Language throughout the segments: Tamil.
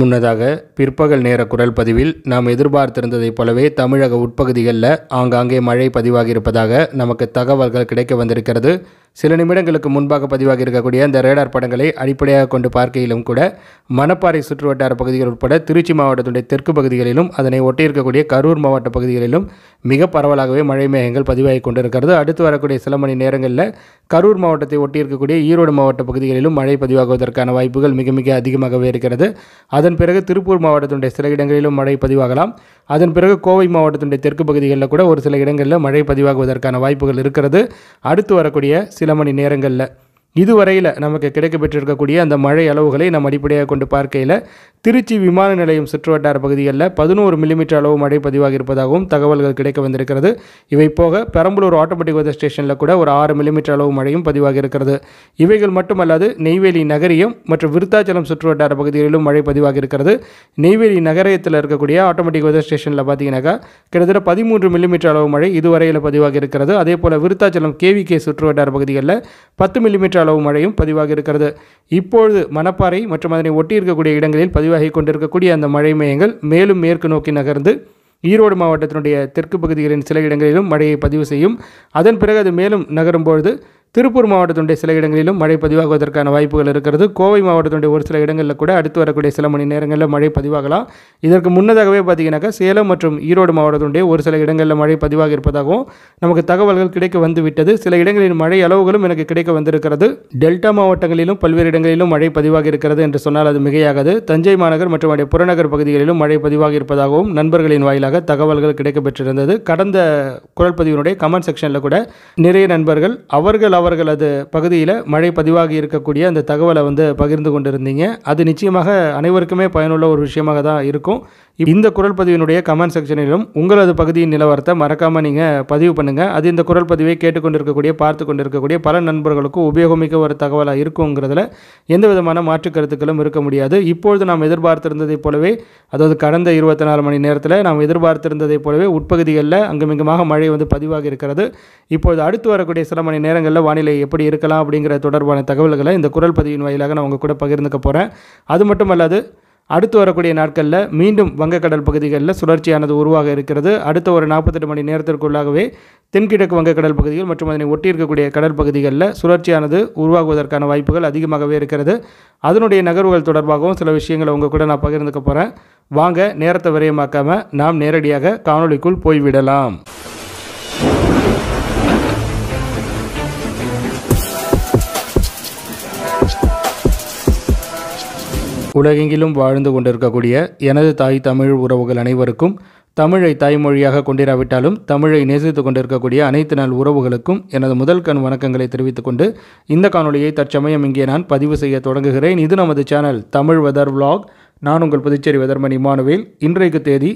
முன்னதாக பிற்பகல் நேர குரல் பதிவில் நாம் எதிர்பார்த்திருந்ததைப் போலவே தமிழக உட்பகுதிகளில் ஆங்காங்கே மழை பதிவாகியிருப்பதாக நமக்கு தகவல்கள் கிடைக்க வந்திருக்கிறது சில நிமிடங்களுக்கு முன்பாக பதிவாகி இருக்கக்கூடிய அந்த ரேடார் படங்களை அடிப்படையாக கொண்டு பார்க்கையிலும் கூட மணப்பாறை சுற்றுவட்டார பகுதிகள் உட்பட திருச்சி மாவட்டத்துடைய தெற்கு பகுதிகளிலும் அதனை ஒட்டியிருக்கக்கூடிய கரூர் மாவட்ட பகுதிகளிலும் மிக பரவலாகவே மழை மேகங்கள் பதிவாகி கொண்டிருக்கிறது அடுத்து வரக்கூடிய சில மணி நேரங்களில் கரூர் மாவட்டத்தை ஒட்டியிருக்கக்கூடிய ஈரோடு மாவட்ட பகுதிகளிலும் மழை பதிவாகுவதற்கான வாய்ப்புகள் மிக மிக அதிகமாகவே இருக்கிறது அதன் பிறகு திருப்பூர் மாவட்டத்தினுடைய சில இடங்களிலும் மழை பதிவாகலாம் அதன் பிறகு கோவை மாவட்டத்தினுடைய தெற்கு பகுதிகளில் கூட ஒரு சில இடங்களில் மழை பதிவாகுவதற்கான வாய்ப்புகள் இருக்கிறது அடுத்து வரக்கூடிய சில மணி நேரங்களில் இதுவரையில் நமக்கு கிடைக்கப்பெற்றிருக்கக்கூடிய அந்த மழை அளவுகளை நாம் அடிப்படையாக கொண்டு பார்க்கையில் திருச்சி விமான நிலையம் சுற்றுவட்டார பகுதிகளில் பதினோரு மில்லிமீட்டர் அளவு மழை பதிவாக இருப்பதாகவும் தகவல்கள் கிடைக்க வந்திருக்கிறது இவை போக பெரம்பலூர் ஆட்டோமேட்டிக் வெதர் ஸ்டேஷனில் கூட ஒரு ஆறு மில்லிமீட்டர் அளவு மழையும் பதிவாக இருக்கிறது இவைகள் மட்டுமல்லாது நெய்வேலி நகரியம் மற்றும் விருத்தாச்சலம் சுற்றுவட்டார பகுதிகளிலும் மழை பதிவாக இருக்கிறது நெய்வேலி நகரத்தில் இருக்கக்கூடிய ஆட்டோமேட்டிக் வெதர் ஸ்டேஷனில் பார்த்தீங்கன்னாக்கா கிட்டத்தட்ட பதிமூன்று மில்லிமீட்டர் அளவு மழை இதுவரையில் பதிவாக இருக்கிறது அதே போல் விருத்தாச்சலம் கேவி கே சுற்றுவட்டார பகுதிகளில் பத்து மில்லிமீட்டர் அளவு மழையும் பதிவாக இருக்கிறது இப்பொழுது மணப்பாறை மற்றும் அதனை ஒட்டி இருக்கக்கூடிய இடங்களில் பதிவாகி கொண்டிருக்கக்கூடிய அந்த மழை மையங்கள் மேலும் மேற்கு நோக்கி நகர்ந்து ஈரோடு மாவட்டத்தினுடைய தெற்கு பகுதிகளின் சில இடங்களிலும் மழையை பதிவு செய்யும் அதன் பிறகு அது மேலும் நகரும் பொழுது திருப்பூர் மாவட்டத்துடைய சில இடங்களிலும் மழை பதிவாகுவதற்கான வாய்ப்புகள் இருக்கிறது கோவை மாவட்டத்துடைய ஒரு சில இடங்களில் கூட அடுத்து வரக்கூடிய சில மணி நேரங்களில் மழை பதிவாகலாம் இதற்கு முன்னதாகவே பார்த்தீங்கன்னாக்கா சேலம் மற்றும் ஈரோடு மாவட்டத்தினுடைய ஒரு சில இடங்களில் மழை பதிவாக இருப்பதாகவும் நமக்கு தகவல்கள் கிடைக்க வந்துவிட்டது சில இடங்களில் மழை அளவுகளும் எனக்கு கிடைக்க வந்திருக்கிறது டெல்டா மாவட்டங்களிலும் பல்வேறு இடங்களிலும் மழை பதிவாக இருக்கிறது என்று சொன்னால் அது மிகையாகாது தஞ்சை மாநகர் மற்றும் அடைய புறநகர் பகுதிகளிலும் மழை பதிவாக இருப்பதாகவும் நண்பர்களின் வாயிலாக தகவல்கள் கிடைக்கப்பெற்றிருந்தது கடந்த குரல் பதிவினுடைய கமெண்ட் செக்ஷனில் கூட நிறைய நண்பர்கள் அவர்கள் அவர் அவர்களது பகுதியில் மழை பதிவாகி இருக்கக்கூடிய அந்த தகவலை வந்து பகிர்ந்து கொண்டிருந்தீங்க அது நிச்சயமாக அனைவருக்குமே பயனுள்ள ஒரு விஷயமாக தான் இருக்கும் இந்த குரல் பதிவினுடைய கமெண்ட் செக்ஷனிலும் உங்களது பகுதியின் நிலவரத்தை மறக்காமல் நீங்கள் பதிவு பண்ணுங்கள் அது இந்த குரல் பதிவை கேட்டுக்கொண்டிருக்கக்கூடிய பார்த்து கொண்டிருக்கக்கூடிய பல நண்பர்களுக்கும் உபயோகமிக்க ஒரு தகவலாக இருக்குங்கிறதுல எந்த விதமான மாற்று கருத்துக்களும் இருக்க முடியாது இப்பொழுது நாம் எதிர்பார்த்திருந்ததைப் போலவே அதாவது கடந்த இருபத்தி நாலு மணி நேரத்தில் நாம் எதிர்பார்த்திருந்ததைப் போலவே உட்பகுதிகளில் அங்குமிங்குமாக மழை வந்து பதிவாக இருக்கிறது இப்போது அடுத்து வரக்கூடிய சில மணி நேரங்களில் வானிலை எப்படி இருக்கலாம் அப்படிங்கிற தொடர்பான தகவல்களை இந்த குரல் பதிவின் வாயிலாக நான் உங்கள் கூட பகிர்ந்துக்க போகிறேன் அது மட்டும் அல்லாது அடுத்து வரக்கூடிய நாட்களில் மீண்டும் வங்கக்கடல் பகுதிகளில் சுழற்சியானது உருவாக இருக்கிறது அடுத்த ஒரு நாற்பத்தெட்டு மணி நேரத்திற்குள்ளாகவே தென்கிழக்கு வங்கக்கடல் பகுதிகள் மற்றும் அதனை ஒட்டி இருக்கக்கூடிய கடல் பகுதிகளில் சுழற்சியானது உருவாகுவதற்கான வாய்ப்புகள் அதிகமாகவே இருக்கிறது அதனுடைய நகர்வுகள் தொடர்பாகவும் சில விஷயங்களை உங்கள் கூட நான் பகிர்ந்துக்க போகிறேன் வாங்க நேரத்தை விரயமாக்காமல் நாம் நேரடியாக காணொலிக்குள் போய்விடலாம் உலகெங்கிலும் வாழ்ந்து கொண்டிருக்கக்கூடிய எனது தாய் தமிழ் உறவுகள் அனைவருக்கும் தமிழை தாய்மொழியாக கொண்டிராவிட்டாலும் தமிழை நேசித்து கொண்டிருக்கக்கூடிய அனைத்து நாள் உறவுகளுக்கும் எனது முதல் கண் வணக்கங்களை தெரிவித்துக் கொண்டு இந்த காணொலியை தற்சமயம் இங்கே நான் பதிவு செய்ய தொடங்குகிறேன் இது நமது சேனல் தமிழ் வெதர் விளாக் நான் உங்கள் புதுச்சேரி வெதர்மணி மாணுவில் இன்றைக்கு தேதி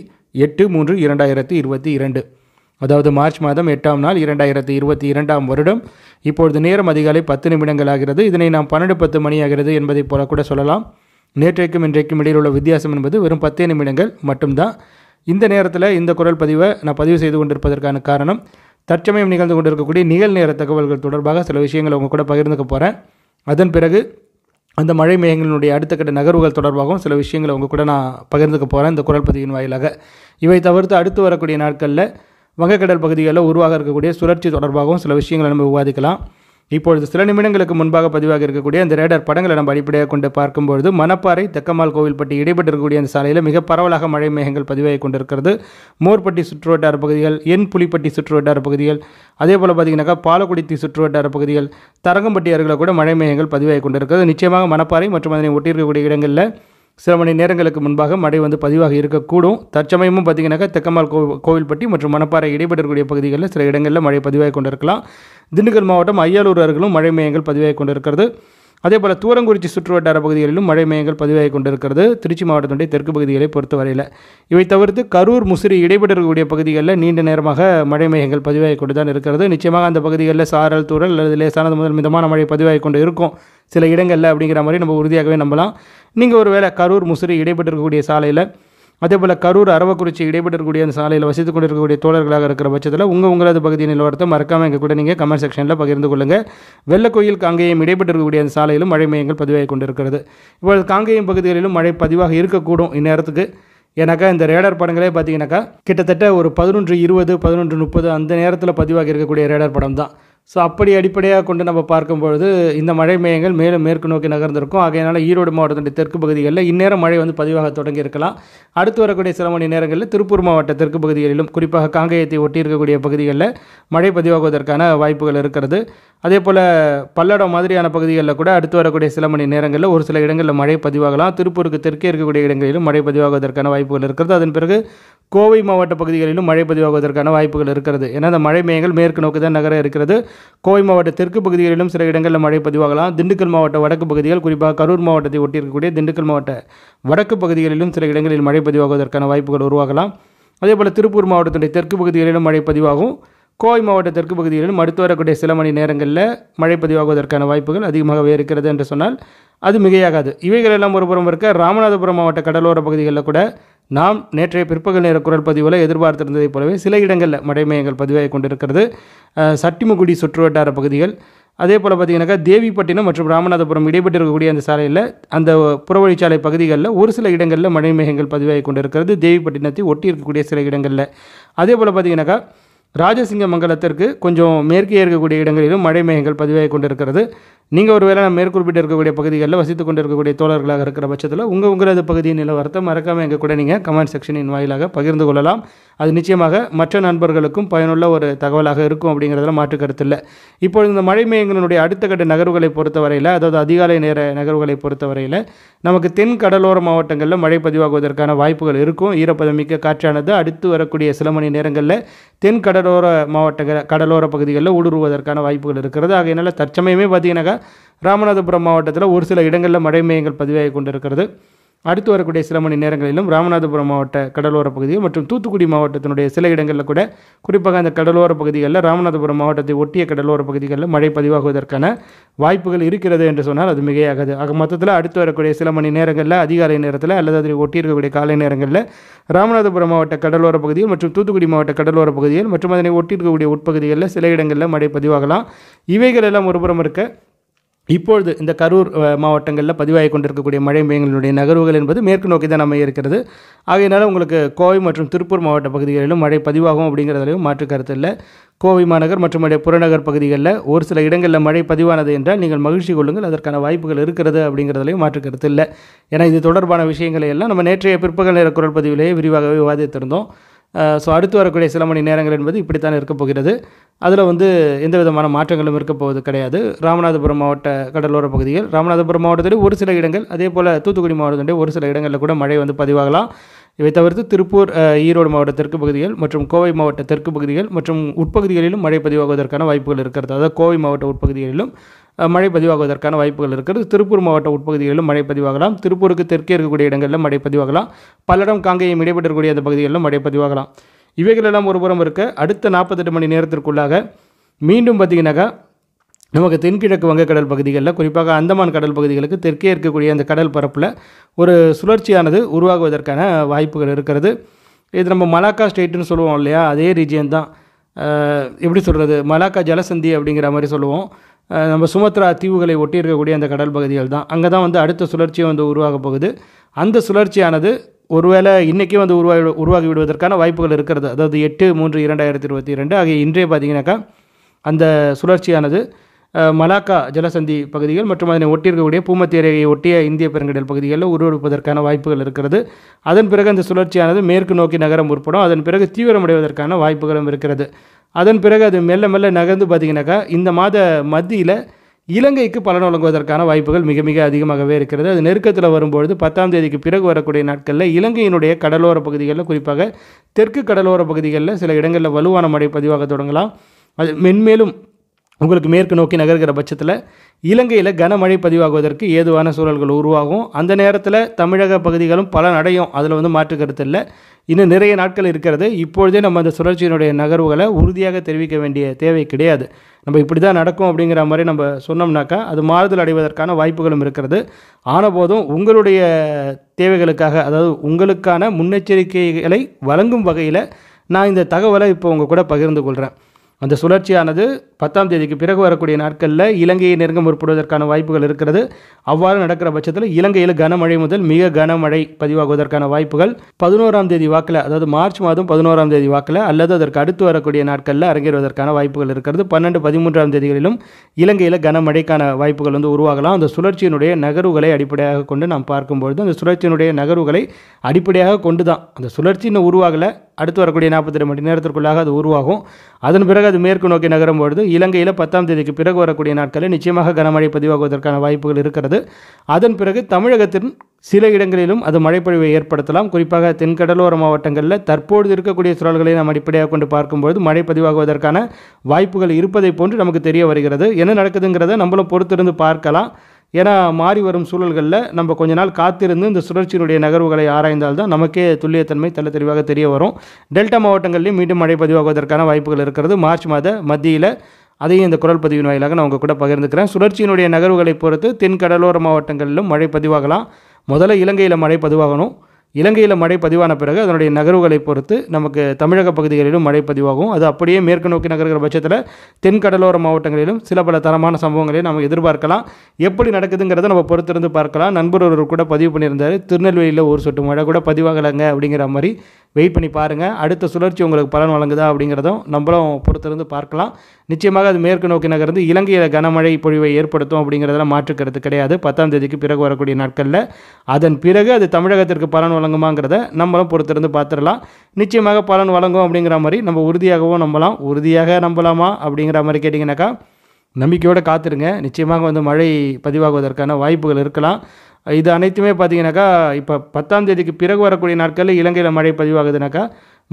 எட்டு மூன்று இரண்டாயிரத்தி இருபத்தி இரண்டு அதாவது மார்ச் மாதம் எட்டாம் நாள் இரண்டாயிரத்தி இருபத்தி இரண்டாம் வருடம் இப்பொழுது நேரம் அதிகாலை பத்து நிமிடங்கள் ஆகிறது இதனை நாம் பன்னெண்டு பத்து மணி ஆகிறது என்பதை போல கூட சொல்லலாம் நேற்றைக்கும் இன்றைக்கும் இடையில் உள்ள வித்தியாசம் என்பது வெறும் பத்தே நிமிடங்கள் மட்டும்தான் இந்த நேரத்தில் இந்த குரல் பதிவை நான் பதிவு செய்து கொண்டிருப்பதற்கான காரணம் தற்சமயம் நிகழ்ந்து கொண்டிருக்கக்கூடிய நிகழ்நேர தகவல்கள் தொடர்பாக சில விஷயங்களை உங்கள் கூட பகிர்ந்துக்க போகிறேன் அதன் பிறகு அந்த மழை மேகங்களினுடைய அடுத்த கட்ட நகர்வுகள் தொடர்பாகவும் சில விஷயங்களை உங்கள் கூட நான் பகிர்ந்துக்க போகிறேன் இந்த குரல் பதிவின் வாயிலாக இவை தவிர்த்து அடுத்து வரக்கூடிய நாட்களில் வங்கக்கடல் பகுதிகளில் உருவாக இருக்கக்கூடிய சுழற்சி தொடர்பாகவும் சில விஷயங்களை நம்ம விவாதிக்கலாம் இப்பொழுது சில நிமிடங்களுக்கு முன்பாக பதிவாக இருக்கக்கூடிய அந்த ரேடர் படங்களை நம்ம அடிப்படையாக கொண்டு பார்க்கும்பொழுது மணப்பாறை தெக்கமால் கோவில்பட்டி இடைபெற்றிருக்கக்கூடிய அந்த சாலையில் மிக பரவலாக மழை மேகங்கள் பதிவாகி கொண்டிருக்கிறது மோர்பட்டி சுற்றுவட்டார பகுதிகள் என் புலிப்பட்டி சுற்றுவட்டார பகுதிகள் அதே போல் பார்த்தீங்கன்னாக்கா பாலக்குடித்தி சுற்றுவட்டார பகுதிகள் தரங்கம்பட்டி அருகில் கூட மழை மேகங்கள் பதிவாகி கொண்டிருக்கிறது நிச்சயமாக மணப்பாறை மற்றும் அதனை ஒட்டியிருக்கக்கூடிய இடங்களில் சில மணி நேரங்களுக்கு முன்பாக மழை வந்து பதிவாக இருக்கக்கூடும் தற்சமயமும் பார்த்தீங்கன்னாக்கா தெக்கமால் கோவில்பட்டி மற்றும் மணப்பாறை இடைபெறக்கூடிய பகுதிகளில் சில இடங்களில் மழை பதிவாகி கொண்டிருக்கலாம் திண்டுக்கல் மாவட்டம் ஐயாலூர் அருகிலும் மழை மையங்கள் பதிவாகி கொண்டிருக்கிறது அதே போல் தூரங்குறிச்சி சுற்றுவட்டார பகுதிகளிலும் மழை மையங்கள் பதிவாகி கொண்டிருக்கிறது திருச்சி மாவட்டத்தினுடைய தெற்கு பகுதிகளை பொறுத்தவரையில் இவை தவிர்த்து கரூர் முசிறி இருக்கக்கூடிய பகுதிகளில் நீண்ட நேரமாக மழை மையங்கள் பதிவாகி கொண்டு தான் இருக்கிறது நிச்சயமாக அந்த பகுதிகளில் சாரல் தூரல் அல்லது லேசானது முதல் மிதமான மழை பதிவாகி கொண்டு இருக்கும் சில இடங்களில் அப்படிங்கிற மாதிரி நம்ம உறுதியாகவே நம்பலாம் நீங்கள் ஒரு வேளை கரூர் முசிறி இடைபெற்றிருக்கக்கூடிய சாலையில் அதே போல் கரூர் அரவக்குறிச்சி இடைபெற்றக்கூடிய அந்த சாலையில் வசித்து கொண்டிருக்கக்கூடிய தோழர்களாக இருக்கிற பட்சத்தில் உங்கள் உங்களது பகுதி நிலவரத்தை மறக்காமல் எங்கள் கூட நீங்கள் கமெண்ட் செக்ஷனில் பகிர்ந்து கொள்ளுங்கள் வெள்ளக்கோயில் காங்கேயம் இடைபெற்றிருக்கக்கூடிய அந்த சாலையிலும் மழை மையங்கள் பதிவாகி கொண்டிருக்கிறது இப்பொழுது காங்கேயம் பகுதிகளிலும் மழை பதிவாக இருக்கக்கூடும் இந்நேரத்துக்கு ஏன்னாக்கா இந்த ரேடர் படங்களே பார்த்தீங்கன்னாக்கா கிட்டத்தட்ட ஒரு பதினொன்று இருபது பதினொன்று முப்பது அந்த நேரத்தில் பதிவாகி இருக்கக்கூடிய ரேடர் படம் தான் ஸோ அப்படி அடிப்படையாக கொண்டு நம்ம பார்க்கும்பொழுது இந்த மழை மையங்கள் மேலும் மேற்கு நோக்கி நகர்ந்திருக்கும் ஆகையினால் ஈரோடு மாவட்டத்தின் தெற்கு பகுதிகளில் இந்நேரம் மழை வந்து பதிவாக தொடங்கி இருக்கலாம் அடுத்து வரக்கூடிய சில மணி நேரங்களில் திருப்பூர் மாவட்ட தெற்கு பகுதிகளிலும் குறிப்பாக காங்கேயத்தை ஒட்டி இருக்கக்கூடிய பகுதிகளில் மழை பதிவாகுவதற்கான வாய்ப்புகள் இருக்கிறது அதே போல் பல்லடம் மாதிரியான பகுதிகளில் கூட அடுத்து வரக்கூடிய சில மணி நேரங்களில் ஒரு சில இடங்களில் மழை பதிவாகலாம் திருப்பூருக்கு தெற்கே இருக்கக்கூடிய இடங்களிலும் மழை பதிவாகுவதற்கான வாய்ப்புகள் இருக்கிறது அதன் பிறகு கோவை மாவட்ட பகுதிகளிலும் மழை பதிவாகுவதற்கான வாய்ப்புகள் இருக்கிறது ஏன்னா அந்த மழை மேகங்கள் மேற்கு நோக்கி தான் நகர இருக்கிறது கோவை மாவட்ட தெற்கு பகுதிகளிலும் சில இடங்களில் மழை பதிவாகலாம் திண்டுக்கல் மாவட்ட வடக்கு பகுதிகள் குறிப்பாக கரூர் மாவட்டத்தை ஒட்டியிருக்கக்கூடிய திண்டுக்கல் மாவட்ட வடக்கு பகுதிகளிலும் சில இடங்களில் மழை பதிவாகுவதற்கான வாய்ப்புகள் உருவாகலாம் அதேபோல் திருப்பூர் மாவட்டத்தினுடைய தெற்கு பகுதிகளிலும் மழை பதிவாகும் கோவை மாவட்ட தெற்கு பகுதிகளிலும் அடுத்து வரக்கூடிய சில மணி நேரங்களில் மழை பதிவாகுவதற்கான வாய்ப்புகள் அதிகமாகவே இருக்கிறது என்று சொன்னால் அது மிகையாகாது இவைகள் எல்லாம் புறம் இருக்க ராமநாதபுரம் மாவட்ட கடலோர பகுதிகளில் கூட நாம் நேற்றைய பிற்பகல் நேர குரல் பதிவில் எதிர்பார்த்திருந்ததைப் போலவே சில இடங்களில் மழை மையங்கள் பதிவாகி கொண்டிருக்கிறது சட்டிமுகுடி சுற்றுவட்டார பகுதிகள் அதே போல் பார்த்திங்கனாக்கா தேவிப்பட்டினம் மற்றும் ராமநாதபுரம் இடைப்பட்டு இருக்கக்கூடிய அந்த சாலையில் அந்த புறவழிச்சாலை பகுதிகளில் ஒரு சில இடங்களில் மழை மேகங்கள் பதிவாகி கொண்டிருக்கிறது தேவிப்பட்டினத்தை ஒட்டி இருக்கக்கூடிய சில இடங்களில் அதே போல் பார்த்திங்கனாக்கா ராஜசிங்க மங்கலத்திற்கு கொஞ்சம் மேற்கே இருக்கக்கூடிய இடங்களிலும் மழை மேகங்கள் பதிவாகி கொண்டிருக்கிறது நீங்கள் ஒரு வேளை மேற்குறிப்பிட்டு இருக்கக்கூடிய பகுதிகளில் வசித்து கொண்டு இருக்கக்கூடிய தோழர்களாக இருக்கிற பட்சத்தில் உங்கள் உங்களது பகுதியின் நிலவரத்தை மறக்காமல் எங்கள் கூட நீங்கள் கமெண்ட் செக்ஷனின் வாயிலாக பகிர்ந்து கொள்ளலாம் அது நிச்சயமாக மற்ற நண்பர்களுக்கும் பயனுள்ள ஒரு தகவலாக இருக்கும் அப்படிங்கிறதுல மாற்று கருத்து இல்லை இப்பொழுது இந்த மழை மேயங்களினுடைய அடுத்த கட்ட நகர்வுகளை பொறுத்தவரையில் அதாவது அதிகாலை நேர நகர்வுகளை பொறுத்தவரையில் நமக்கு தென் கடலோர மாவட்டங்களில் மழை பதிவாகுவதற்கான வாய்ப்புகள் இருக்கும் ஈரப்பதமிக்க காற்றானது அடுத்து வரக்கூடிய சில மணி நேரங்களில் தென் கடலோர மாவட்டங்கள் கடலோர பகுதிகளில் ஊடுருவதற்கான வாய்ப்புகள் இருக்கிறது ஆகையினால் தற்சமயமே பார்த்தீங்கன்னாக்கா ராமநாதபுரம் மாவட்டத்தில் ஒரு சில இடங்களில் மழை மையங்கள் பதிவாகி கொண்டிருக்கிறது அடுத்து வரக்கூடிய சில மணி நேரங்களிலும் ராமநாதபுரம் மாவட்ட கடலோர பகுதி மற்றும் தூத்துக்குடி மாவட்டத்தினுடைய சில இடங்களில் கூட குறிப்பாக அந்த கடலோர பகுதிகளில் ராமநாதபுரம் மாவட்டத்தை ஒட்டிய கடலோர பகுதிகளில் மழை பதிவாகுவதற்கான வாய்ப்புகள் இருக்கிறது என்று சொன்னால் அது மிகையாகாது ஆக மொத்தத்தில் அடுத்து வரக்கூடிய சில மணி நேரங்களில் அதிகாலை நேரத்தில் அல்லது அதில் ஒட்டியிருக்கக்கூடிய காலை நேரங்களில் ராமநாதபுரம் மாவட்ட கடலோர பகுதியில் மற்றும் தூத்துக்குடி மாவட்ட கடலோர பகுதிகள் மற்றும் அதனை ஒட்டியிருக்கக்கூடிய உட்பகுதிகளில் சில இடங்களில் மழை பதிவாகலாம் இவைகள் எல்லாம் ஒருபுறம் இருக்க இப்பொழுது இந்த கரூர் மாவட்டங்களில் பதிவாகி கொண்டிருக்கக்கூடிய மழை மையங்களுடைய நகர்வுகள் என்பது மேற்கு நோக்கி தான் அமைய இருக்கிறது ஆகையினால உங்களுக்கு கோவை மற்றும் திருப்பூர் மாவட்ட பகுதிகளிலும் மழை பதிவாகும் அப்படிங்கிறதுலையும் மாற்று கருத்து இல்லை கோவை மாநகர் மற்றும் புறநகர் பகுதிகளில் ஒரு சில இடங்களில் மழை பதிவானது என்றால் நீங்கள் மகிழ்ச்சி கொள்ளுங்கள் அதற்கான வாய்ப்புகள் இருக்கிறது அப்படிங்கிறதுலையும் மாற்று கருத்து இல்லை ஏன்னா இது தொடர்பான விஷயங்களை எல்லாம் நம்ம நேற்றைய பிற்பகல் நேர குரல் பதிவிலேயே விரிவாகவே விவாதித்திருந்தோம் ஸோ அடுத்து வரக்கூடிய சில மணி நேரங்கள் என்பது இப்படித்தான் இருக்கப் போகிறது அதில் வந்து எந்த விதமான மாற்றங்களும் இருக்க போவது கிடையாது ராமநாதபுரம் மாவட்ட கடலோர பகுதியில் ராமநாதபுரம் மாவட்டத்திலே ஒரு சில இடங்கள் அதே போல் தூத்துக்குடி மாவட்டத்திலே ஒரு சில இடங்களில் கூட மழை வந்து பதிவாகலாம் இவை தவிர்த்து திருப்பூர் ஈரோடு மாவட்ட தெற்கு பகுதிகள் மற்றும் கோவை மாவட்ட தெற்கு பகுதிகள் மற்றும் உட்பகுதிகளிலும் மழை பதிவாகுவதற்கான வாய்ப்புகள் இருக்கிறது அதாவது கோவை மாவட்ட உட்பகுதிகளிலும் மழை பதிவாகுவதற்கான வாய்ப்புகள் இருக்கிறது திருப்பூர் மாவட்ட உட்பகுதிகளிலும் மழை பதிவாகலாம் திருப்பூருக்கு தெற்கே இருக்கக்கூடிய இடங்களில் மழை பதிவாகலாம் பல்லடம் காங்கேயம் இடைபெற்றக்கூடிய அந்த பகுதிகளிலும் மழை பதிவாகலாம் இவைகளெல்லாம் ஒருபுறம் இருக்க அடுத்த நாற்பத்தெட்டு மணி நேரத்திற்குள்ளாக மீண்டும் பார்த்தீங்கன்னாக்கா நமக்கு தென்கிழக்கு வங்கக்கடல் பகுதிகளில் குறிப்பாக அந்தமான் கடல் பகுதிகளுக்கு தெற்கே இருக்கக்கூடிய அந்த கடல் பரப்பில் ஒரு சுழற்சியானது உருவாகுவதற்கான வாய்ப்புகள் இருக்கிறது இது நம்ம மலாக்கா ஸ்டேட்டுன்னு சொல்லுவோம் இல்லையா அதே ரீஜியன் தான் எப்படி சொல்கிறது மலாக்கா ஜலசந்தி அப்படிங்கிற மாதிரி சொல்லுவோம் நம்ம சுமத்ரா தீவுகளை ஒட்டி இருக்கக்கூடிய அந்த கடல் பகுதிகள் தான் அங்கே தான் வந்து அடுத்த சுழற்சியை வந்து உருவாக போகுது அந்த சுழற்சியானது ஒருவேளை இன்றைக்கே வந்து உருவாகி உருவாகி விடுவதற்கான வாய்ப்புகள் இருக்கிறது அதாவது எட்டு மூன்று இரண்டாயிரத்தி இருபத்தி ரெண்டு ஆகிய இன்றே பார்த்திங்கனாக்கா அந்த சுழற்சியானது மலாக்கா ஜலசந்தி பகுதிகள் மற்றும் அதனை ஒட்டியிருக்கக்கூடிய பூமத்திய ரேகையை ஒட்டிய இந்திய பெருங்கடல் பகுதிகளில் உருவெடுப்பதற்கான வாய்ப்புகள் இருக்கிறது அதன் பிறகு அந்த சுழற்சியானது மேற்கு நோக்கி நகரம் உட்படும் அதன் பிறகு தீவிரமடைவதற்கான வாய்ப்புகளும் இருக்கிறது அதன் பிறகு அது மெல்ல மெல்ல நகர்ந்து பார்த்திங்கனாக்கா இந்த மாத மத்தியில் இலங்கைக்கு பலன் வழங்குவதற்கான வாய்ப்புகள் மிக மிக அதிகமாகவே இருக்கிறது அது நெருக்கத்தில் வரும்பொழுது பத்தாம் தேதிக்கு பிறகு வரக்கூடிய நாட்களில் இலங்கையினுடைய கடலோர பகுதிகளில் குறிப்பாக தெற்கு கடலோர பகுதிகளில் சில இடங்களில் வலுவான மழை பதிவாக தொடங்கலாம் அது மென்மேலும் உங்களுக்கு மேற்கு நோக்கி நகர்கிற பட்சத்தில் இலங்கையில் கனமழை பதிவாகுவதற்கு ஏதுவான சூழல்கள் உருவாகும் அந்த நேரத்தில் தமிழக பகுதிகளும் பல நடையும் அதில் வந்து மாற்றுக்கருத்து இல்லை இன்னும் நிறைய நாட்கள் இருக்கிறது இப்பொழுதே நம்ம அந்த சுழற்சியினுடைய நகர்வுகளை உறுதியாக தெரிவிக்க வேண்டிய தேவை கிடையாது நம்ம இப்படி தான் நடக்கும் அப்படிங்கிற மாதிரி நம்ம சொன்னோம்னாக்கா அது மாறுதல் அடைவதற்கான வாய்ப்புகளும் இருக்கிறது ஆனபோதும் உங்களுடைய தேவைகளுக்காக அதாவது உங்களுக்கான முன்னெச்சரிக்கைகளை வழங்கும் வகையில் நான் இந்த தகவலை இப்போ உங்கள் கூட பகிர்ந்து கொள்கிறேன் அந்த சுழற்சியானது பத்தாம் தேதிக்கு பிறகு வரக்கூடிய நாட்களில் இலங்கையை நெருங்க முற்படுவதற்கான வாய்ப்புகள் இருக்கிறது அவ்வாறு நடக்கிற பட்சத்தில் இலங்கையில் கனமழை முதல் மிக கனமழை பதிவாகுவதற்கான வாய்ப்புகள் பதினோராம் தேதி வாக்கில் அதாவது மார்ச் மாதம் பதினோராம் தேதி வாக்கில் அல்லது அதற்கு அடுத்து வரக்கூடிய நாட்களில் அரங்கேறுவதற்கான வாய்ப்புகள் இருக்கிறது பன்னெண்டு பதிமூன்றாம் தேதிகளிலும் இலங்கையில் கனமழைக்கான வாய்ப்புகள் வந்து உருவாகலாம் அந்த சுழற்சியினுடைய நகர்வுகளை அடிப்படையாக கொண்டு நாம் பார்க்கும்பொழுது அந்த சுழற்சியினுடைய நகர்வுகளை அடிப்படையாக கொண்டு தான் அந்த சுழற்சி இன்னும் உருவாகலை அடுத்து வரக்கூடிய நாற்பத்தி மணி நேரத்திற்குள்ளாக அது உருவாகும் அதன் பிறகு அது மேற்கு நோக்கி நகரும் பொழுது இலங்கையில் பத்தாம் தேதிக்கு பிறகு வரக்கூடிய நாட்களில் நிச்சயமாக கனமழை பதிவாகுவதற்கான வாய்ப்புகள் இருக்கிறது அதன் பிறகு தமிழகத்தின் சில இடங்களிலும் அது மழைப்பொழிவை ஏற்படுத்தலாம் குறிப்பாக தென்கடலோர மாவட்டங்களில் தற்போது இருக்கக்கூடிய சுழல்களை நாம் அடிப்படையாக கொண்டு பார்க்கும்போது மழை பதிவாகுவதற்கான வாய்ப்புகள் இருப்பதை போன்று நமக்கு தெரிய வருகிறது என்ன நடக்குதுங்கிறத நம்மளும் பொறுத்திருந்து பார்க்கலாம் ஏன்னா மாறி வரும் சூழல்களில் நம்ம கொஞ்ச நாள் காத்திருந்து இந்த சுழற்சியினுடைய நகர்வுகளை ஆராய்ந்தால்தான் நமக்கே துல்லியத்தன்மை தெல்ல தெளிவாக தெரிய வரும் டெல்டா மாவட்டங்கள்லையும் மீண்டும் மழை பதிவாகுவதற்கான வாய்ப்புகள் இருக்கிறது மார்ச் மாத மத்தியில் அதையும் இந்த குரல் பதிவின் வாயிலாக நான் உங்கள் கூட பகிர்ந்துக்கிறேன் சுழற்சியினுடைய நகர்வுகளை பொறுத்து தென் கடலோர மாவட்டங்களிலும் மழை பதிவாகலாம் முதல்ல இலங்கையில் மழை பதிவாகணும் இலங்கையில் மழை பதிவான பிறகு அதனுடைய நகர்வுகளை பொறுத்து நமக்கு தமிழக பகுதிகளிலும் மழை பதிவாகும் அது அப்படியே மேற்கு நோக்கி நகர்கிற பட்சத்தில் தென்கடலோர மாவட்டங்களிலும் சில பல தரமான சம்பவங்களை நம்ம எதிர்பார்க்கலாம் எப்படி நடக்குதுங்கிறத நம்ம பொறுத்திருந்து பார்க்கலாம் நண்பர் ஒருவர் கூட பதிவு பண்ணியிருந்தார் திருநெல்வேலியில் ஒரு சொட்டு மழை கூட பதிவாகலைங்க அப்படிங்கிற மாதிரி வெயிட் பண்ணி பாருங்கள் அடுத்த சுழற்சி உங்களுக்கு பலன் வழங்குதா அப்படிங்கிறதும் நம்மளும் பொறுத்திருந்து பார்க்கலாம் நிச்சயமாக அது மேற்கு நோக்கி நகர்ந்து இலங்கையில் கனமழை பொழிவை ஏற்படுத்தும் அப்படிங்கிறதெல்லாம் மாற்றுக்கிறது கிடையாது பத்தாம் தேதிக்கு பிறகு வரக்கூடிய நாட்களில் அதன் பிறகு அது தமிழகத்திற்கு பலன் வழங்குமாங்கிறத நம்மளும் பொறுத்திருந்து பார்த்துடலாம் நிச்சயமாக பலன் வழங்கும் அப்படிங்கிற மாதிரி நம்ம உறுதியாகவும் நம்பலாம் உறுதியாக நம்பலாமா அப்படிங்கிற மாதிரி கேட்டிங்கனாக்கா நம்பிக்கையோடு காத்துருங்க நிச்சயமாக வந்து மழை பதிவாகுவதற்கான வாய்ப்புகள் இருக்கலாம் இது அனைத்துமே பார்த்தீங்கன்னாக்கா இப்போ பத்தாம் தேதிக்கு பிறகு வரக்கூடிய நாட்களில் இலங்கையில் மழை பதிவாகுதுனாக்கா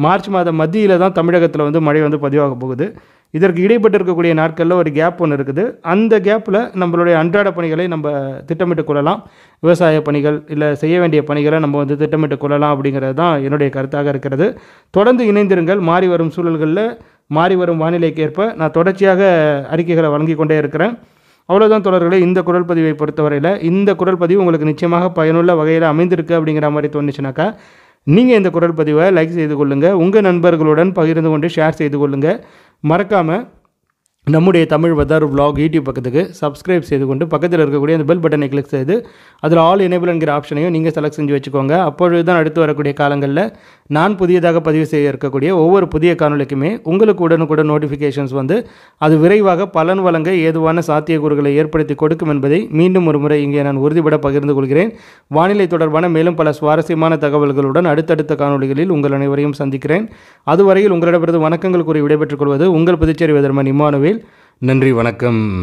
மார்ச் மாதம் மத்தியில் தான் தமிழகத்தில் வந்து மழை வந்து பதிவாக போகுது இதற்கு இடைப்பட்டு இருக்கக்கூடிய நாட்களில் ஒரு கேப் ஒன்று இருக்குது அந்த கேப்பில் நம்மளுடைய அன்றாட பணிகளை நம்ம திட்டமிட்டு கொள்ளலாம் விவசாய பணிகள் இல்லை செய்ய வேண்டிய பணிகளை நம்ம வந்து திட்டமிட்டு கொள்ளலாம் அப்படிங்கிறது தான் என்னுடைய கருத்தாக இருக்கிறது தொடர்ந்து இணைந்திருங்கள் மாறி வரும் சூழல்களில் மாறி வரும் வானிலைக்கு ஏற்ப நான் தொடர்ச்சியாக அறிக்கைகளை வழங்கி கொண்டே இருக்கிறேன் அவ்வளோதான் தொடர்களே இந்த குரல் பதிவை பொறுத்தவரையில் இந்த குரல் பதிவு உங்களுக்கு நிச்சயமாக பயனுள்ள வகையில் அமைந்திருக்கு அப்படிங்கிற மாதிரி தோணுச்சுனாக்கா நீங்கள் இந்த குரல் பதிவை லைக் செய்து கொள்ளுங்கள் உங்கள் நண்பர்களுடன் பகிர்ந்து கொண்டு ஷேர் செய்து கொள்ளுங்கள் மறக்காமல் நம்முடைய தமிழ் வெதர் விலாக் யூடியூப் பக்கத்துக்கு சப்ஸ்கிரைப் செய்து கொண்டு பக்கத்தில் இருக்கக்கூடிய அந்த பெல் பட்டனை கிளிக் செய்து அதில் ஆல் எனேபிள் என்கிற ஆப்ஷனையும் நீங்கள் செலக்ட் செஞ்சு வச்சுக்கோங்க அப்பொழுது தான் அடுத்து வரக்கூடிய காலங்களில் நான் புதியதாக பதிவு செய்ய இருக்கக்கூடிய ஒவ்வொரு புதிய காணொலிக்குமே உங்களுக்கு உடனுக்குடன் நோட்டிஃபிகேஷன்ஸ் வந்து அது விரைவாக பலன் வழங்க ஏதுவான சாத்தியக்கூறுகளை ஏற்படுத்தி கொடுக்கும் என்பதை மீண்டும் ஒரு முறை இங்கே நான் உறுதிபட பகிர்ந்து கொள்கிறேன் வானிலை தொடர்பான மேலும் பல சுவாரஸ்யமான தகவல்களுடன் அடுத்தடுத்த காணொலிகளில் உங்கள் அனைவரையும் சந்திக்கிறேன் அதுவரையில் உங்களிடமிருந்து வணக்கங்கள் கூறி விடைபெற்றுக் கொள்வது உங்கள் புதுச்சேரி வெதர்மன் இம்மானுவேல் நன்றி வணக்கம்